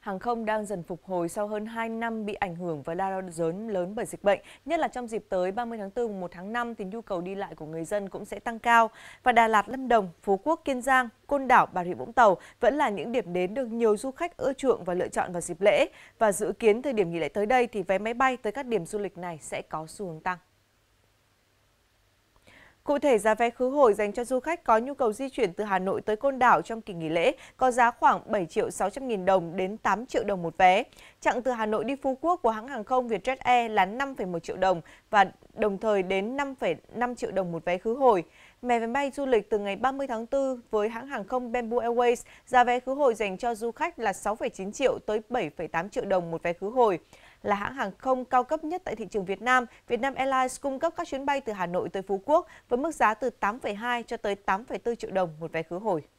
Hàng không đang dần phục hồi sau hơn 2 năm bị ảnh hưởng và lao dớn lớn bởi dịch bệnh. Nhất là trong dịp tới 30 tháng 4 1 tháng 5 thì nhu cầu đi lại của người dân cũng sẽ tăng cao. Và Đà Lạt, Lâm Đồng, Phú Quốc, Kiên Giang, Côn Đảo, Bà Rịa Vũng Tàu vẫn là những điểm đến được nhiều du khách ưa chuộng và lựa chọn vào dịp lễ. Và dự kiến thời điểm nghỉ lễ tới đây thì vé máy bay tới các điểm du lịch này sẽ có xu hướng tăng. Cụ thể, giá vé khứ hồi dành cho du khách có nhu cầu di chuyển từ Hà Nội tới Côn Đảo trong kỳ nghỉ lễ có giá khoảng 7 triệu 600 nghìn đồng đến 8 triệu đồng một vé. Chặng từ Hà Nội đi Phú Quốc của hãng hàng không Vietjet Air là 5,1 triệu đồng và đồng thời đến 5,5 triệu đồng một vé khứ hồi. Mè vé bay du lịch từ ngày 30 tháng 4 với hãng hàng không Bamboo Airways, giá vé khứ hồi dành cho du khách là 6,9 triệu tới 7,8 triệu đồng một vé khứ hồi là hãng hàng không cao cấp nhất tại thị trường Việt Nam, Vietnam Airlines cung cấp các chuyến bay từ Hà Nội tới Phú Quốc với mức giá từ 8,2 cho tới 8,4 triệu đồng một vé khứ hồi.